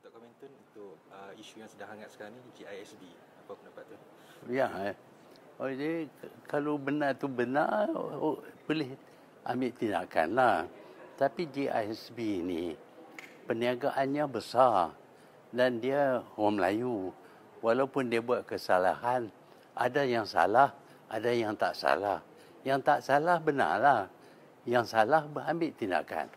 untuk komentar uh, itu isu yang sedang hangat sekarang ni GISB. Apa pendapat tu? Ya. Eh. Oh, jadi kalau benar tu benar oh, oh, boleh ambil tindakan lah. Tapi GISB ni perniagaannya besar dan dia orang Melayu. Walaupun dia buat kesalahan, ada yang salah, ada yang tak salah. Yang tak salah benar lah, Yang salah ambil tindakan.